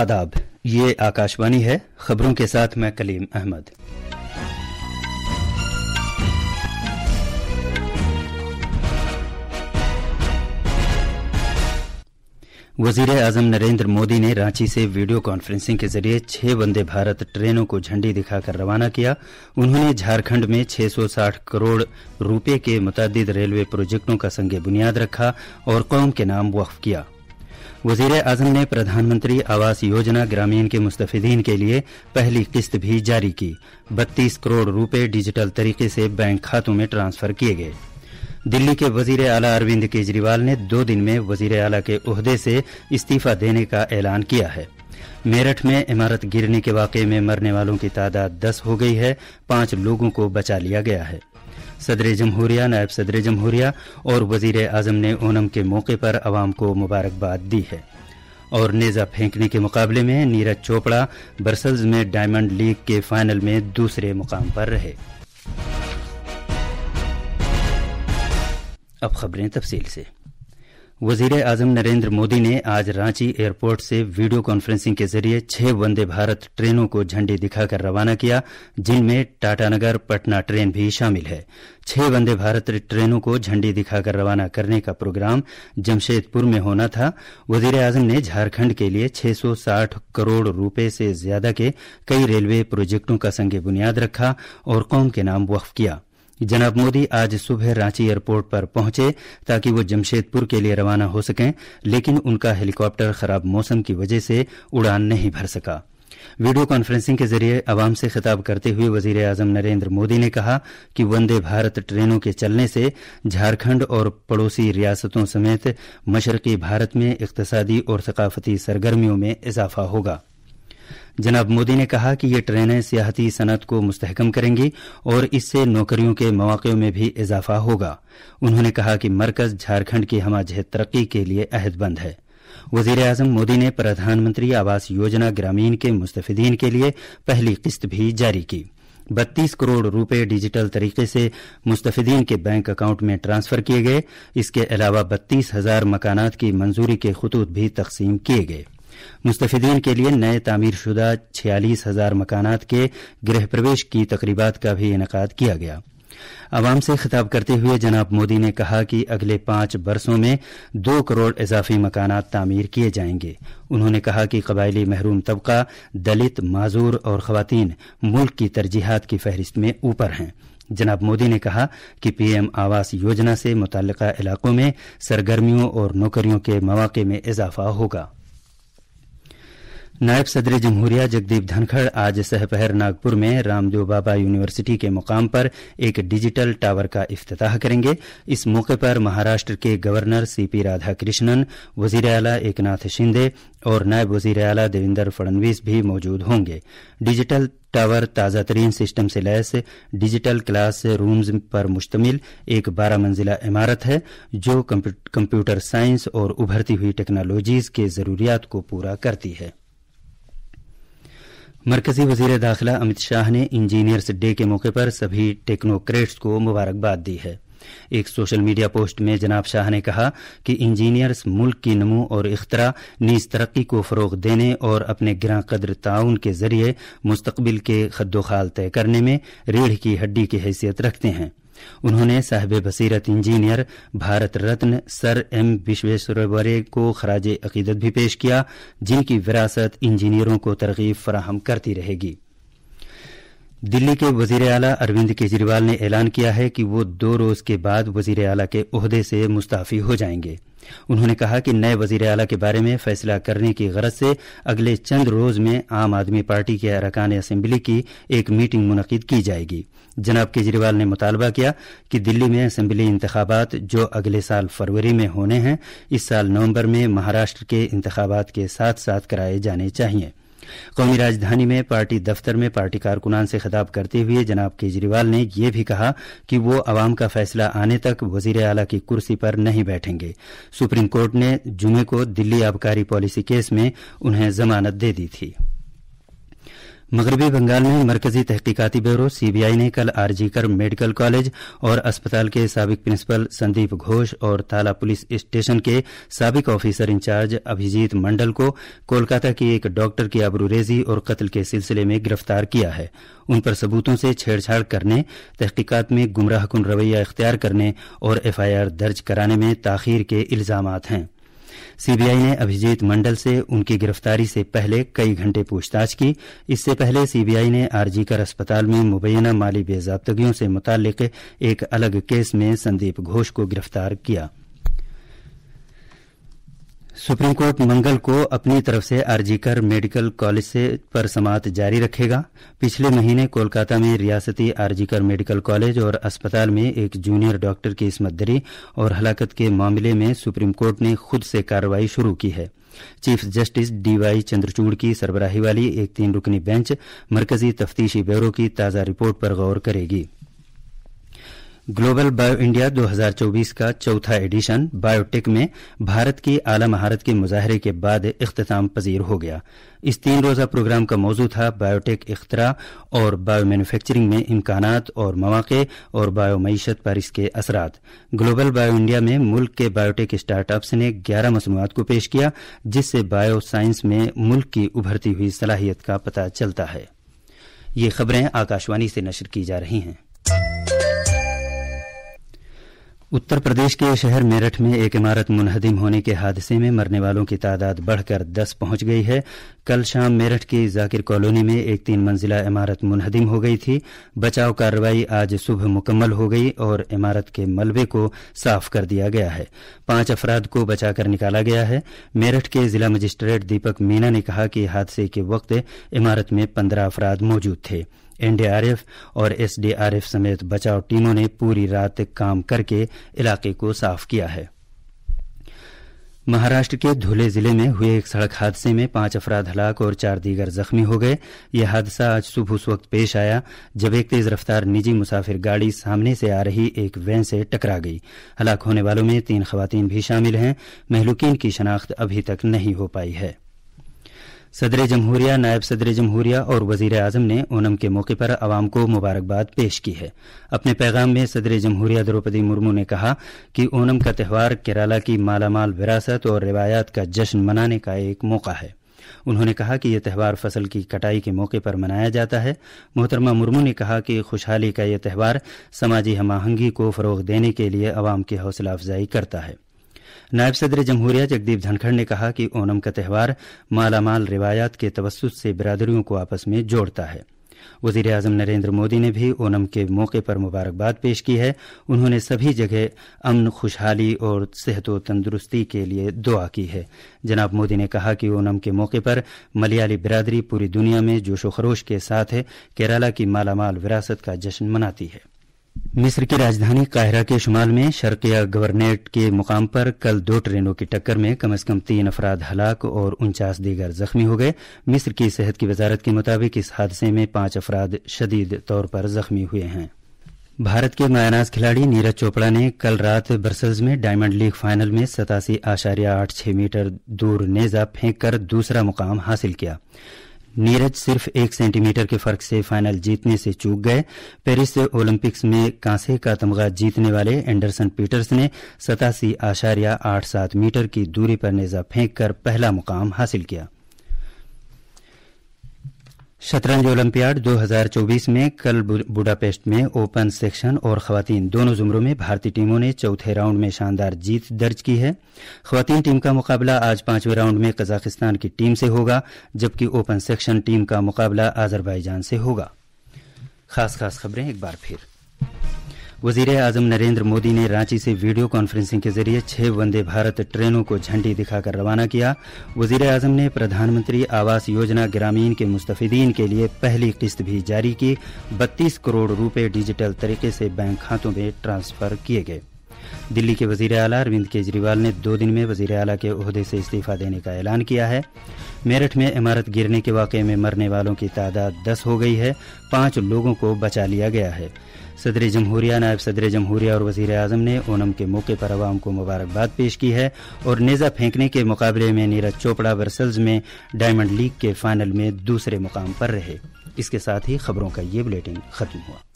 आदाब ये आकाशवाणी है खबरों के साथ मैं कलीम अहमद वजीर अजम नरेंद्र मोदी ने रांची से वीडियो कॉन्फ्रेंसिंग के जरिए छह वंदे भारत ट्रेनों को झंडी दिखाकर रवाना किया उन्होंने झारखंड में 660 करोड़ रुपए के मुतद रेलवे प्रोजेक्टों का संग बुनियाद रखा और कौम के नाम वक्फ किया वजीर अजम ने प्रधानमंत्री आवास योजना ग्रामीण के मुस्तफीन के लिए पहली किस्त भी जारी की बत्तीस करोड़ रुपए डिजिटल तरीके से बैंक खातों में ट्रांसफर किए गए दिल्ली के वजीर अला अरविंद केजरीवाल ने दो दिन में वजीर अला के उहदे से इस्तीफा देने का ऐलान किया है मेरठ में इमारत गिरने के वाकये में मरने वालों की तादाद दस हो गई है पांच लोगों को बचा लिया गया है सदर जमहूरिया नायब सदर जमहूरिया और वजीर अजम ने ओनम के मौके पर आवाम को मुबारकबाद दी है और नेज़ा फेंकने के मुकाबले में नीरज चोपड़ा ब्रसल्स में डायमंड लीग के फाइनल में दूसरे मुकाम पर रहे अब खबरें तफसील से वजीर आजम नरेंद्र मोदी ने आज रांची एयरपोर्ट से वीडियो कॉन्फ्रेंसिंग के जरिए छह वंदे भारत ट्रेनों को झंडी दिखाकर रवाना किया जिनमें टाटानगर पटना ट्रेन भी शामिल है छह वंदे भारत ट्रेनों को झंडी दिखाकर रवाना करने का प्रोग्राम जमशेदपुर में होना था वजीर आजम ने झारखंड के लिए 660 करोड़ रुपए से ज्यादा के कई रेलवे प्रोजेक्टों का संग बुनियाद रखा और कौम के नाम वक्फ किया जनाब मोदी आज सुबह रांची एयरपोर्ट पर पहुंचे ताकि वो जमशेदपुर के लिए रवाना हो सकें लेकिन उनका हेलीकॉप्टर खराब मौसम की वजह से उड़ान नहीं भर सका वीडियो कॉन्फ्रेंसिंग के जरिए आवाम से खिताब करते हुए वजीर आजम नरेंद्र मोदी ने कहा कि वंदे भारत ट्रेनों के चलने से झारखंड और पड़ोसी रियासतों समेत मशरकी भारत में इकतसादी और सकाफती सरगर्मियों में इजाफा होगा जनाब मोदी ने कहा कि ये ट्रेनें सियाहती सनत को मुस्तहकम करेंगी और इससे नौकरियों के मौक़ों में भी इजाफा होगा उन्होंने कहा कि मरकज झारखंड की हमाजहत तरक्की के लिए अहदबंद है वजीर अजम मोदी ने प्रधानमंत्री आवास योजना ग्रामीण के मुस्तफीन के लिए पहली किस्त भी जारी की बत्तीस करोड़ रुपए डिजिटल तरीके से मुस्तफीन के बैंक अकाउंट में ट्रांसफर किए गए इसके अलावा बत्तीस हजार मकानात की मंजूरी के खतूत भी तकसीम किए गए मुस्तफिदीन के लिए नए तामीर शुदा छियालीस हजार मकानात के गृह प्रवेश की तकरीबात का भी इनका किया गया आवाम से खिताब करते हुए जनाब मोदी ने कहा कि अगले पांच बरसों में दो करोड़ इजाफी मकानात तामीर किए जाएंगे उन्होंने कहा कि कबायली महरूम तबका दलित माजूर और खवतान मुल्क की तरजीहत की फहरिस्त में ऊपर हैं जनाब मोदी ने कहा कि पीएम आवास योजना से मुतल इलाकों में सरगर्मियों और नौकरियों के मौके में इजाफा होगा नायब सदर जमहूरिया जगदीप धनखड़ आज सहपहर नागपुर में रामदेव बाबा यूनिवर्सिटी के मुकाम पर एक डिजिटल टावर का अफ्ताह करेंगे इस मौके पर महाराष्ट्र के गवर्नर सीपी राधाकृष्णन वजीर अला एक नाथ शिंदे और नायब वजीर अला देवेंद्र फडणवीस भी मौजूद होंगे डिजिटल टावर ताज़ा तरीन सिस्टम से लैस डिजिटल क्लास रूम्स पर मुश्तमिल एक बारह मंजिला इमारत है जो कंप्यूटर साइंस और उभरती हुई टेक्नोलॉजीज़ के ज़रूरियात को पूरा करती है मरकजी वजीर दाखिला अमित शाह ने इंजीनियर्स डे के मौके पर सभी टेक्नोक्रेट्स को मुबारकबाद दी है एक सोशल मीडिया पोस्ट में जनाब शाह ने कहा कि इंजीनियर्स मुल्क की नमो और इख्तरा नीज तरक्की को फ़रोग देने और अपने ग्रां कदर ताउन के जरिए मुस्तबिल के खदोखाल तय करने में रीढ़ की हड्डी की हैसियत रखते हैं उन्होंने साहब बसीरत engineer Bharat Ratna sir M Visvesvaraya को खराज अकीदत भी पेश किया जिनकी विरासत इंजीनियरों को तरगीब फराहम करती रहेगी दिल्ली के वजीर अला अरविंद केजरीवाल ने ऐलान किया है कि वो दो रोज के बाद वजीर अला के अहदे से मुस्ताफी हो जाएंगे उन्होंने कहा कि नए वजीर अला के बारे में फैसला करने की गरज से अगले चंद रोज में आम आदमी पार्टी के अरकान असम्बली की एक मीटिंग मुनद की जाएगी जनाब केजरीवाल ने मुतालबा किया कि दिल्ली में असम्बली इंतबात जो अगले साल फरवरी में होने हैं इस साल नवंबर में महाराष्ट्र के इंतबात के साथ साथ कराए जाने चाहिएं कौमी राजधानी में पार्टी दफ्तर में पार्टी कारकुनान से खिताब करते हुए जनाब केजरीवाल ने यह भी कहा कि वो आवाम का फैसला आने तक वजीर अला की कुर्सी पर नहीं बैठेंगे सुप्रीम कोर्ट ने जुमे को दिल्ली आबकारी पॉलिसी केस में उन्हें जमानत दे दी थी मगरबी बंगाल में मरकजी तहकीकती ब्यूरो सीबीआई ने कल आरजीकर मेडिकल कॉलेज और अस्पताल के सबक प्रिंसिपल संदीप घोष और ताला पुलिस स्टेशन के सबक ऑफिसर इंचार्ज अभिजीत मंडल को कोलकाता की एक डॉक्टर की आबरूरेजी और कत्ल के सिलसिले में गिरफ्तार किया है उन पर सबूतों से छेड़छाड़ करने तहकीकात में गुमराहकुन रवैया इख्तियार करने और एफआईआर दर्ज कराने में ताखिर के इल्जाम हैं सीबीआई ने अभिजीत मंडल से उनकी गिरफ्तारी से पहले कई घंटे पूछताछ की इससे पहले सीबीआई ने आरजीकर अस्पताल में मुबैना माली बेजाबतगियों से मुतालिक एक अलग केस में संदीप घोष को गिरफ्तार किया था सुप्रीम कोर्ट मंगल को अपनी तरफ से आरजीकर मेडिकल कॉलेज से पर समात जारी रखेगा पिछले महीने कोलकाता में रियासती आरजीकर मेडिकल कॉलेज और अस्पताल में एक जूनियर डॉक्टर की दरी और हलाकत के मामले में सुप्रीम कोर्ट ने खुद से कार्रवाई शुरू की है चीफ जस्टिस डीवाई चंद्रचूड़ की सरबराही वाली एक तीन रुकनी बेंच मरकजी तफ्तीशी ब्यूरो की ताज़ा रिपोर्ट पर गौर करेगी ग्लोबल बायो इंडिया 2024 का चौथा एडिशन बायोटेक में भारत की आला महारत के मुजाहरे के बाद अख्ताम पजीर हो गया इस तीन रोज़ा प्रोग्राम का मौजू था बायोटेक इख्तरा और बायो मैनुफैक्चरिंग में इम्कान और मौाक़े और बायो मीशत पर इसके असरा ग्लोबल बायो इंडिया में मुल्क के बायोटेक स्टार्टअप्स ने ग्यारह मसनूआत को पेश किया जिससे बायो साइंस में मुल्क की उभरती हुई सलाहियत का पता चलता है ये खबरें आकाशवाणी से नशर की जा रही हैं उत्तर प्रदेश के शहर मेरठ में एक इमारत मुनहदिम होने के हादसे में मरने वालों की तादाद बढ़कर दस पहुंच गई है कल शाम मेरठ की जाकिर कॉलोनी में एक तीन मंजिला इमारत मुनहदिम हो गई थी बचाव कार्रवाई आज सुबह मुकम्मल हो गई और इमारत के मलबे को साफ कर दिया गया है पांच अफराद को बचाकर निकाला गया है मेरठ के जिला मजिस्ट्रेट दीपक मीना ने कहा कि हादसे के वक्त इमारत में पंद्रह अफराद मौजूद थे एनडीआरएफ और एसडीआरएफ समेत बचाव टीमों ने पूरी रात काम करके इलाके को साफ किया है महाराष्ट्र के धुले जिले में हुए एक सड़क हादसे में पांच अफराध हलाक और चार दीगर जख्मी हो गए यह हादसा आज सुबह उस वक्त पेश आया जब एक तेज रफ्तार निजी मुसाफिर गाड़ी सामने से आ रही एक वैन से टकरा गई हलाक होने वालों में तीन खवतन भी शामिल हैं महलुकीन की शनाख्त अभी तक नहीं हो पाई है सदर जमहूरिया नायब सदर जमहूरिया और वजीर आजम ने ओनम के मौके पर आवाम को मुबारकबाद पेश की है अपने पैगाम में सदर जमहूरिया द्रौपदी मुर्मू ने कहा कि ओनम का त्यौहार केरला की मालामाल विरासत और रिवायात का जश्न मनाने का एक मौका है उन्होंने कहा कि यह त्यौहार फसल की कटाई के मौके पर मनाया जाता है मोहतरमा मुर्मू ने कहा कि खुशहाली का यह त्यौहार समाजी हम को फ़रोग देने के लिए आवाम की हौसला अफजाई करता है नायब सदर जमहूरिया जगदीप धनखड़ ने कहा कि ओणम का त्यौहार मालामाल रिवायात के तवस्सुत से बिरादरियों को आपस में जोड़ता है वजीर अजम नरेंद्र मोदी ने भी ओणम के मौके पर मुबारकबाद पेश की है उन्होंने सभी जगह अमन खुशहाली और सेहत व तंदुरुस्ती के लिए दुआ की है जनाब मोदी ने कहा कि ओणम के मौके पर मलयाली बिरादरी पूरी दुनिया में जोशो खरोश के साथ केरला की मालामाल विरासत का जश्न मनाती है मिस्र की राजधानी काहिरा के शुमाल में शर्किया गवर्नेट के मुकाम पर कल दो ट्रेनों की टक्कर में कम अज कम तीन अफराद हलाक और उनचास दीगर जख्मी हो गए मिस्र की सेहत की वजारत के मुताबिक इस हादसे में पांच अफराद शदीद तौर पर जख्मी हुए हैं भारत के मायानाज खिलाड़ी नीरज चोपड़ा ने कल रात ब्रसल्स में डायमंड लीग फाइनल में सतासी आशार्य आठ छह मीटर दूर नेजा फेंक कर दूसरा मुकाम हासिल किया नीरज सिर्फ एक सेंटीमीटर के फर्क से फाइनल जीतने से चूक गए पेरिस ओलंपिक्स में कांसे का तमगा जीतने वाले एंडरसन पीटर्स ने सतासी आशार्य आठ सात मीटर की दूरी पर नेजा फेंक कर पहला मुकाम हासिल किया शतरंज ओलंपियाड 2024 में कल बुडापेस्ट में ओपन सेक्शन और खातन दोनों जुमरों में भारतीय टीमों ने चौथे राउंड में शानदार जीत दर्ज की है खातन टीम का मुकाबला आज पांचवें राउंड में कजाकिस्तान की टीम से होगा जबकि ओपन सेक्शन टीम का मुकाबला आजरबाईजान से होगा खास खास खबरें एक बार फिर वजीर आजम नरेंद्र मोदी ने रांची से वीडियो कॉन्फ्रेंसिंग के जरिए छह वंदे भारत ट्रेनों को झंडी दिखाकर रवाना किया वजीर आजम ने प्रधानमंत्री आवास योजना ग्रामीण के मुस्तफिदीन के लिए पहली किस्त भी जारी की बत्तीस करोड़ रूपये डिजिटल तरीके से बैंक खातों में ट्रांसफर किए गए दिल्ली के वजीर अला अरविंद केजरीवाल ने दो दिन में वजीर अला के अहदे से इस्तीफा देने का ऐलान किया है मेरठ में इमारत गिरने के वाकये में मरने वालों की तादाद दस हो गई है पांच लोगों को बचा लिया गया है सदर जमहूरिया नायब सदर जमहूरिया और वजीर अजम ने ओनम के मौके पर आवाम को मुबारकबाद पेश की है और नेज़ा फेंकने के मुकाबले में नीरज चोपड़ा बरसल्स में डायमंड लीग के फाइनल में दूसरे मुकाम पर रहे इसके साथ ही खबरों का ये बुलेटिन खत्म हुआ